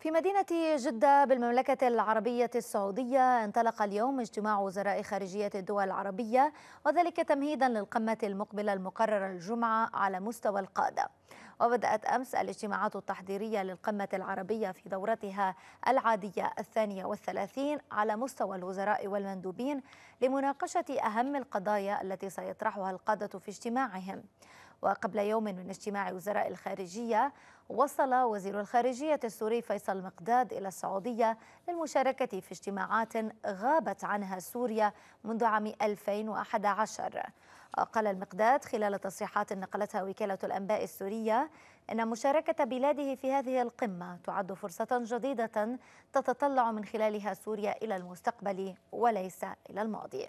في مدينة جدة بالمملكة العربية السعودية انطلق اليوم اجتماع وزراء خارجية الدول العربية وذلك تمهيدا للقمة المقبلة المقررة الجمعة على مستوى القادة وبدأت أمس الاجتماعات التحضيرية للقمة العربية في دورتها العادية الثانية والثلاثين على مستوى الوزراء والمندوبين لمناقشة أهم القضايا التي سيطرحها القادة في اجتماعهم وقبل يوم من اجتماع وزراء الخارجية وصل وزير الخارجية السوري فيصل مقداد إلى السعودية للمشاركة في اجتماعات غابت عنها سوريا منذ عام 2011 قال المقداد خلال تصريحات نقلتها وكالة الأنباء السورية أن مشاركة بلاده في هذه القمة تعد فرصة جديدة تتطلع من خلالها سوريا إلى المستقبل وليس إلى الماضي